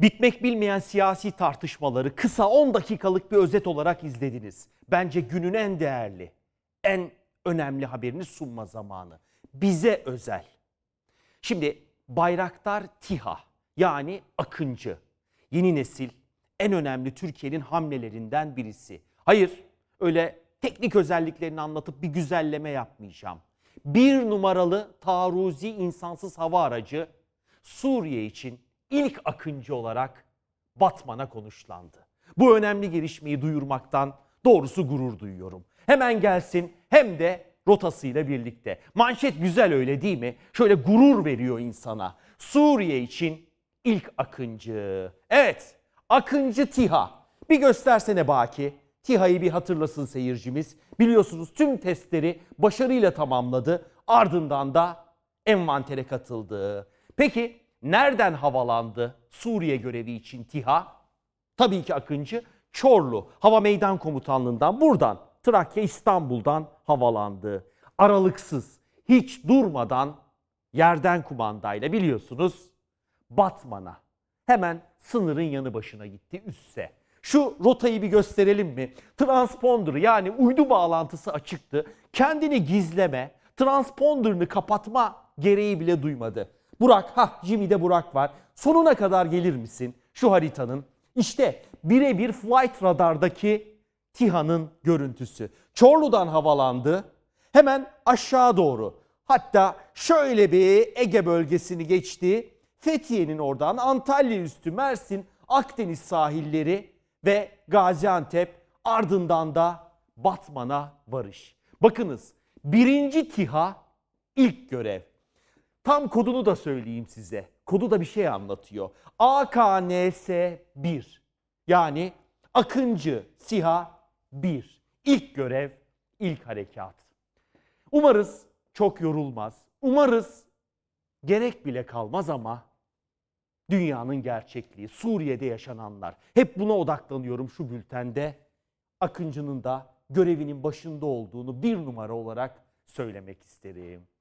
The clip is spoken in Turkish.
Bitmek bilmeyen siyasi tartışmaları kısa 10 dakikalık bir özet olarak izlediniz. Bence günün en değerli, en önemli haberini sunma zamanı. Bize özel. Şimdi Bayraktar TİHA yani Akıncı. Yeni nesil en önemli Türkiye'nin hamlelerinden birisi. Hayır öyle teknik özelliklerini anlatıp bir güzelleme yapmayacağım. Bir numaralı taarruzi insansız hava aracı Suriye için ilk Akıncı olarak Batman'a konuşlandı. Bu önemli gelişmeyi duyurmaktan doğrusu gurur duyuyorum. Hemen gelsin hem de rotasıyla birlikte. Manşet güzel öyle değil mi? Şöyle gurur veriyor insana. Suriye için ilk Akıncı. Evet, Akıncı TİHA. Bir göstersene Baki. TİHA'yı bir hatırlasın seyircimiz. Biliyorsunuz tüm testleri başarıyla tamamladı. Ardından da envantere katıldı. Peki Nereden havalandı Suriye görevi için TİHA? Tabii ki Akıncı Çorlu Hava Meydan Komutanlığı'ndan buradan Trakya İstanbul'dan havalandı. Aralıksız, hiç durmadan yerden kumandayla biliyorsunuz Batman'a. Hemen sınırın yanı başına gitti üsse. Şu rotayı bir gösterelim mi? Transponder yani uydu bağlantısı açıktı. Kendini gizleme, transponderını kapatma gereği bile duymadı. Burak, ha Jimmy'de Burak var. Sonuna kadar gelir misin şu haritanın? İşte birebir flight radardaki TİHA'nın görüntüsü. Çorlu'dan havalandı. Hemen aşağı doğru. Hatta şöyle bir Ege bölgesini geçti. Fethiye'nin oradan Antalya üstü Mersin, Akdeniz sahilleri ve Gaziantep ardından da Batman'a varış. Bakınız birinci TİHA ilk görev. Tam kodunu da söyleyeyim size. Kodu da bir şey anlatıyor. AKNS1 yani Akıncı Siha 1. İlk görev, ilk harekat. Umarız çok yorulmaz. Umarız gerek bile kalmaz ama dünyanın gerçekliği, Suriye'de yaşananlar. Hep buna odaklanıyorum şu bültende. Akıncı'nın da görevinin başında olduğunu bir numara olarak söylemek isterim.